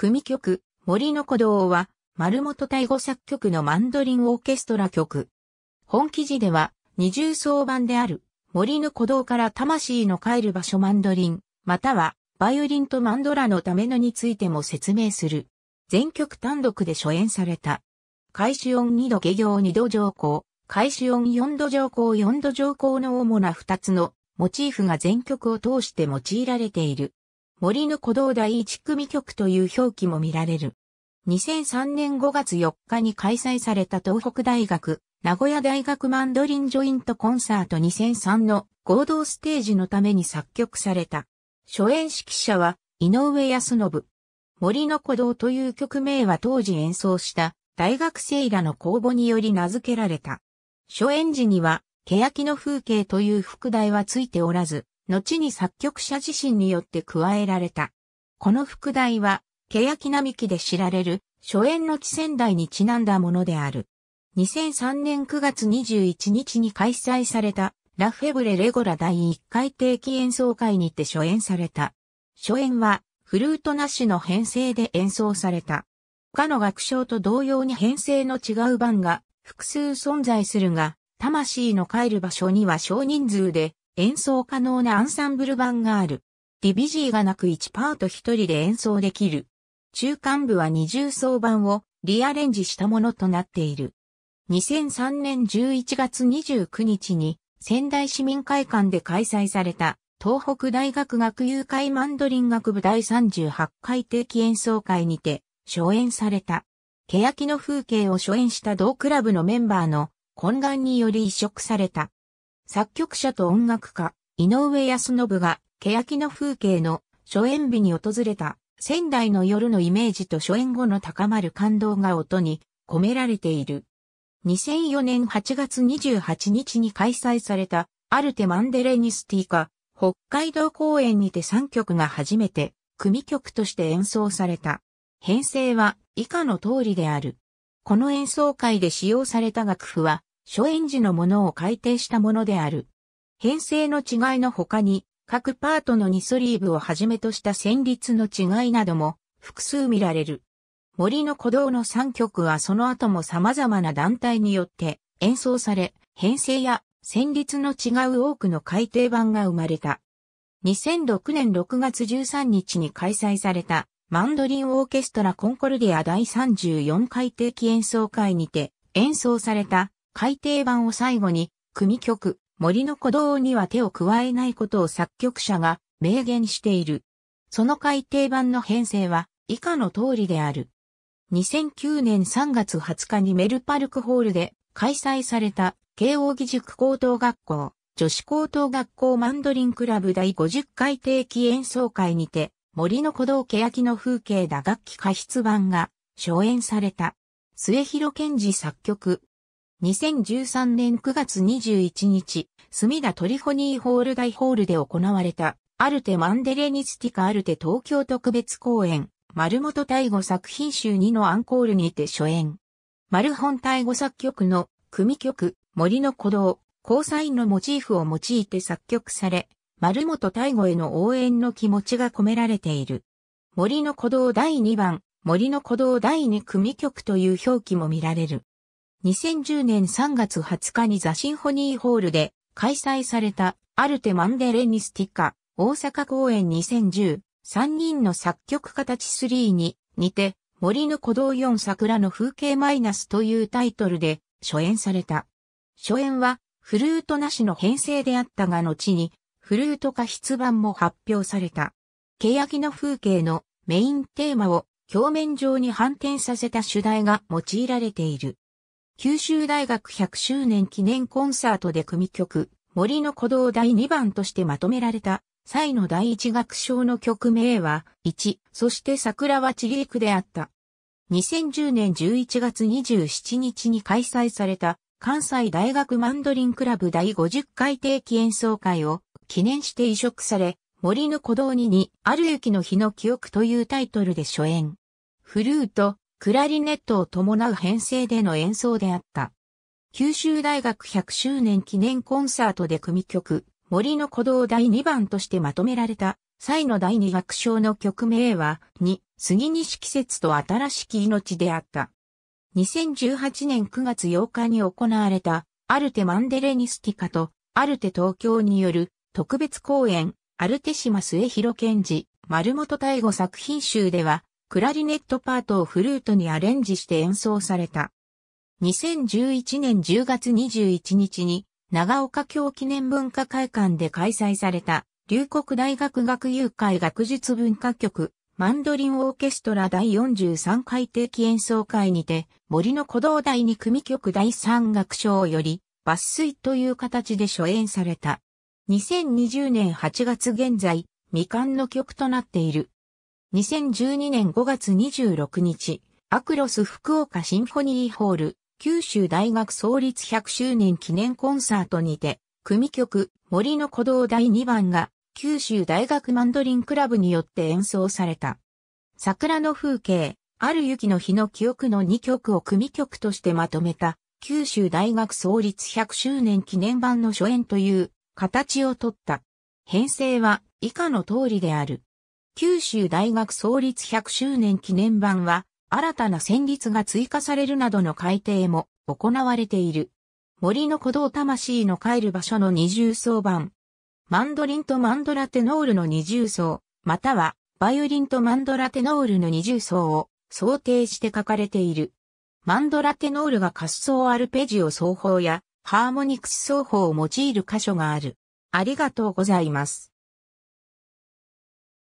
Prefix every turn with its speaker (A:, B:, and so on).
A: 組曲、森の鼓動は、丸本大吾作曲のマンドリンオーケストラ曲。本記事では、二重奏版である、森の鼓動から魂の帰る場所マンドリン、または、バイオリンとマンドラのためのについても説明する。全曲単独で初演された。開始音2度下行2度上行、開始音4度上行4度上行の主な2つのモチーフが全曲を通して用いられている。森の鼓動第一組曲という表記も見られる。2003年5月4日に開催された東北大学、名古屋大学マンドリンジョイントコンサート2003の合同ステージのために作曲された。初演指揮者は井上康信。森の鼓動という曲名は当時演奏した大学生らの公募により名付けられた。初演時には欅の風景という副題はついておらず、後に作曲者自身によって加えられた。この副題は、欅並木で知られる、初演の地仙台にちなんだものである。2003年9月21日に開催された、ラフェブレレゴラ第1回定期演奏会にて初演された。初演は、フルートなしの編成で演奏された。他の楽章と同様に編成の違う版が複数存在するが、魂の帰る場所には少人数で演奏可能なアンサンブル版がある。ディビジーがなく1パート1人で演奏できる。中間部は二重奏版をリアレンジしたものとなっている。2003年11月29日に仙台市民会館で開催された東北大学学友会マンドリン学部第38回定期演奏会にて初演された。欅の風景を初演した同クラブのメンバーの懇願により移植された。作曲者と音楽家、井上康信が、欅の風景の初演日に訪れた仙台の夜のイメージと初演後の高まる感動が音に込められている。2004年8月28日に開催されたアルテ・マンデレニスティカ北海道公演にて3曲が初めて組曲として演奏された。編成は以下の通りである。この演奏会で使用された楽譜は初演時のものを改定したものである。編成の違いの他に、各パートのニソリーブをはじめとした旋律の違いなども複数見られる。森の鼓動の3曲はその後も様々な団体によって演奏され、編成や旋律の違う多くの改訂版が生まれた。2006年6月13日に開催されたマンドリンオーケストラコンコルディア第34回定期演奏会にて演奏された改訂版を最後に、組曲、森の鼓動には手を加えないことを作曲者が明言している。その改訂版の編成は以下の通りである。2009年3月20日にメルパルクホールで開催された慶応義塾高等学校女子高等学校マンドリンクラブ第50回定期演奏会にて森の鼓動欅の風景打楽器加筆版が初演された。末広賢治作曲、2013年9月21日、墨田トリフォニーホール大ホールで行われた、アルテ・マンデレニスティカ・アルテ東京特別公演、丸本大吾作品集2のアンコールにて初演。丸本大吾作曲の組曲、森の鼓動、交際のモチーフを用いて作曲され、丸本大吾への応援の気持ちが込められている。森の鼓動第2番、森の鼓動第2組曲という表記も見られる。2010年3月20日にザ・シンフォニーホールで開催されたアルテ・マンデレニスティカ大阪公演2010 3人の作曲家たち3に似て森の鼓動4桜の風景マイナスというタイトルで初演された。初演はフルートなしの編成であったが後にフルート化出版も発表された。欅の風景のメインテーマを表面上に反転させた主題が用いられている。九州大学100周年記念コンサートで組曲、森の鼓動第2番としてまとめられた、際の第一楽章の曲名は、1、そして桜は散りーくであった。2010年11月27日に開催された、関西大学マンドリンクラブ第50回定期演奏会を記念して移植され、森の鼓動にに、ある雪の日の記憶というタイトルで初演。フルート、クラリネットを伴う編成での演奏であった。九州大学100周年記念コンサートで組曲、森の鼓動第2番としてまとめられた、際の第2楽章の曲名は、に、杉西季節と新しき命であった。2018年9月8日に行われた、アルテ・マンデレニスティカと、アルテ東京による、特別公演、アルテ島末広賢治、丸本大吾作品集では、クラリネットパートをフルートにアレンジして演奏された。2011年10月21日に長岡京記念文化会館で開催された龍谷大学学友会学術文化局マンドリンオーケストラ第43回定期演奏会にて、森の鼓動第2組曲第3楽章より、抜粋という形で初演された。2020年8月現在、未完の曲となっている。2012年5月26日、アクロス福岡シンフォニーホール、九州大学創立100周年記念コンサートにて、組曲、森の鼓動第2番が、九州大学マンドリンクラブによって演奏された。桜の風景、ある雪の日の記憶の2曲を組曲としてまとめた、九州大学創立100周年記念版の初演という形をとった。編成は以下の通りである。九州大学創立100周年記念版は、新たな旋律が追加されるなどの改定も行われている。森の鼓動魂の帰る場所の二重奏版。マンドリンとマンドラテノールの二重奏、またはバイオリンとマンドラテノールの二重奏を想定して書かれている。マンドラテノールが滑走アルペジオ奏法やハーモニクス奏法を用いる箇所がある。ありがとうございます。